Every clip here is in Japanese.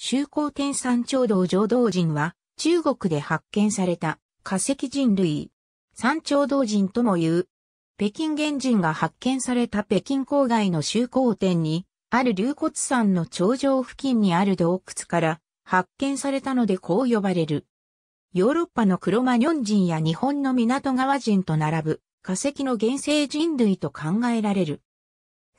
周公天山頂道浄道人は、中国で発見された化石人類。山頂道人とも言う。北京原人が発見された北京郊外の周公天に、ある龍骨山の頂上付近にある洞窟から発見されたのでこう呼ばれる。ヨーロッパのクロマニョン人や日本の港川人と並ぶ化石の原生人類と考えられる。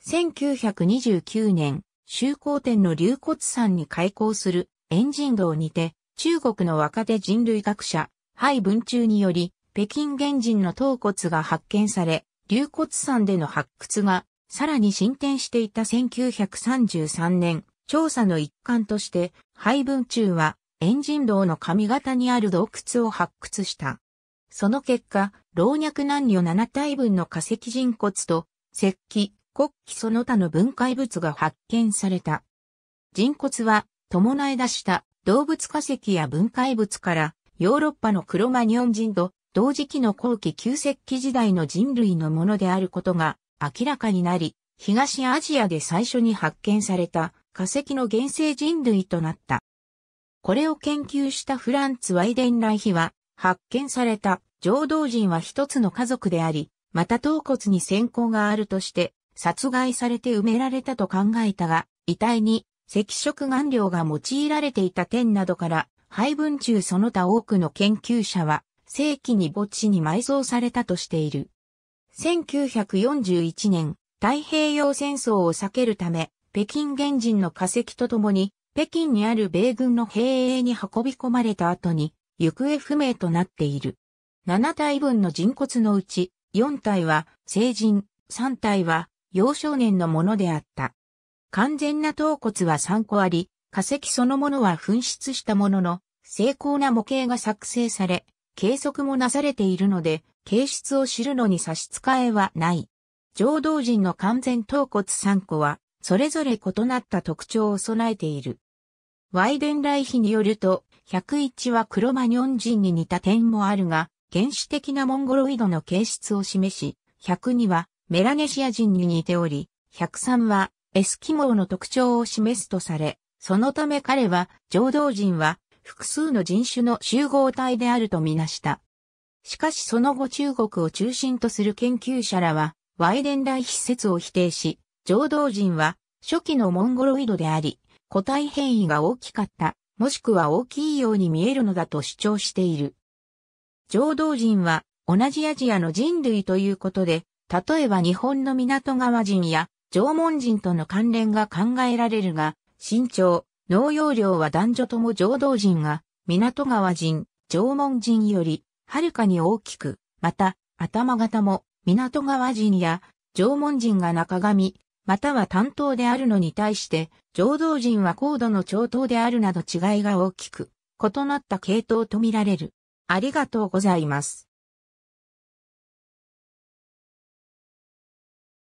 1929年、周口店の龍骨山に開港するエンジン道にて、中国の若手人類学者、廃文中により、北京原人の頭骨が発見され、龍骨山での発掘が、さらに進展していた1933年、調査の一環として、廃文中は、エンジン道の上方にある洞窟を発掘した。その結果、老若男女7体分の化石人骨と、石器、国旗その他の分解物が発見された。人骨は、伴い出した動物化石や分解物から、ヨーロッパのクロマニオン人と同時期の後期旧石器時代の人類のものであることが明らかになり、東アジアで最初に発見された化石の原生人類となった。これを研究したフランツ・ワイデン・ライヒは、発見された浄土人は一つの家族であり、また頭骨に先行があるとして、殺害されて埋められたと考えたが、遺体に赤色顔料が用いられていた点などから、配分中その他多くの研究者は、正規に墓地に埋葬されたとしている。1941年、太平洋戦争を避けるため、北京原人の化石とともに、北京にある米軍の兵営に運び込まれた後に、行方不明となっている。7体分の人骨のうち、4体は成人、3体は幼少年のものであった。完全な頭骨は3個あり、化石そのものは紛失したものの、精巧な模型が作成され、計測もなされているので、形質を知るのに差し支えはない。浄土人の完全頭骨3個は、それぞれ異なった特徴を備えている。ワイデンライヒによると、101はクロマニョン人に似た点もあるが、原始的なモンゴロイドの形質を示し、102はメラネシア人に似ており、103はエスキモーの特徴を示すとされ、そのため彼は浄土人は複数の人種の集合体であるとみなした。しかしその後中国を中心とする研究者らは、ワイデン大施設を否定し、浄土人は初期のモンゴロイドであり、個体変異が大きかった、もしくは大きいように見えるのだと主張している。浄土人は同じアジアの人類ということで、例えば日本の港川人や縄文人との関連が考えられるが、身長、農用量は男女とも浄土人が、港川人、縄文人より、はるかに大きく、また、頭型も、港川人や、縄文人が中髪、または担当であるのに対して、浄土人は高度の長頭であるなど違いが大きく、異なった系統とみられる。ありがとうございます。